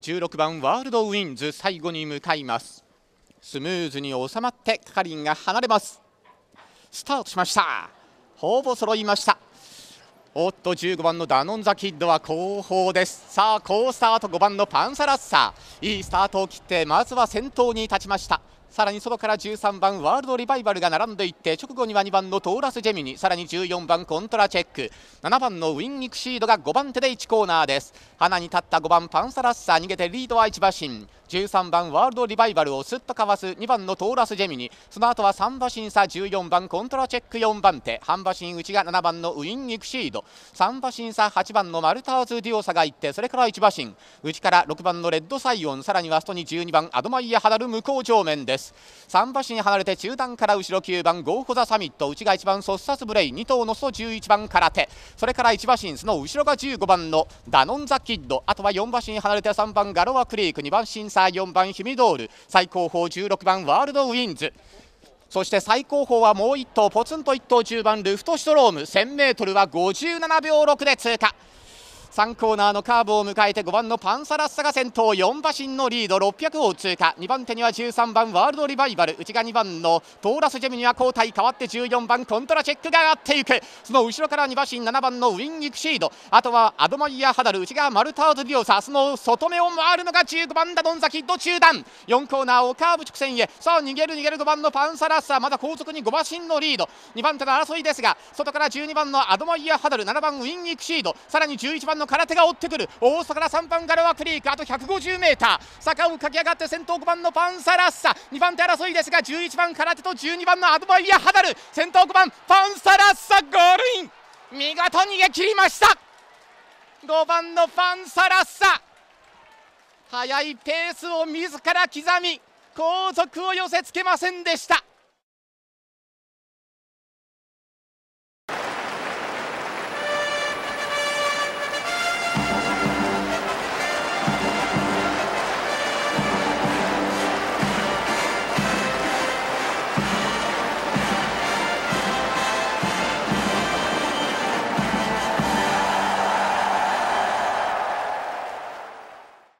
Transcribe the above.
16番ワールドウィンズ最後に向かいますスムーズに収まって係員が離れますスタートしましたほぼ揃いましたおっと15番のダノン・ザ・キッドは後方ですさあ好スタート5番のパンサラッサいいスタートを切ってまずは先頭に立ちましたさらにそこから13番ワールドリバイバルが並んでいって直後には2番のトーラス・ジェミニさらに14番コントラチェック7番のウィン・ニクシードが5番手で1コーナーです花に立った5番パンサラッサ逃げてリードは1馬身13番ワールドリバイバルをすっとかわす2番のトーラス・ジェミニその後は3馬身差14番コントラチェック4番手半馬身内が7番のウィン・ニクシード3馬身差8番のマルターズ・デュオサがってそれから1馬身内から6番のレッド・サイオンさらにはストに12番アドマイヤ・ハダル向こう上面ですです3馬身離れて中段から後ろ9番ゴーホザサミット内が1番ソッサスブレイ2頭の外11番空手それから1馬身その後ろが15番のダノンザキッドあとは4馬身離れて3番ガロアクリーク2番シンサ4番ヒミドール最高峰16番ワールドウィンズそして最高峰はもう1頭ポツンと1頭10番ルフトシュトローム 1000m は57秒6で通過3コーナーのカーブを迎えて5番のパンサラッサが先頭4馬身のリード600を通過2番手には13番ワールドリバイバル内が2番のトーラスジェミには交代代わって14番コントラチェックが上がっていくその後ろから2馬身7番のウィン・イクシードあとはアドマイヤハダル内側マルターズ・ディオサその外目を回るのが15番ダドンザキッド中段4コーナーをカーブ直線へさあ逃げる逃げる5番のパンサラッサまだ後続に5馬身のリード2番手の争いですが外から12番のアドマイヤハダル7番ウィン・イクシードさらに11番の空手が追ってくる大阪から3番ガラワクリークあと 150m 坂を駆け上がって先頭5番のパンサラッサ2番手争いですが11番空手と12番のアドバイヤハダル先頭5番パンサラッサゴールイン見事逃げ切りました5番のパンサラッサ速いペースを自ら刻み後続を寄せつけませんでした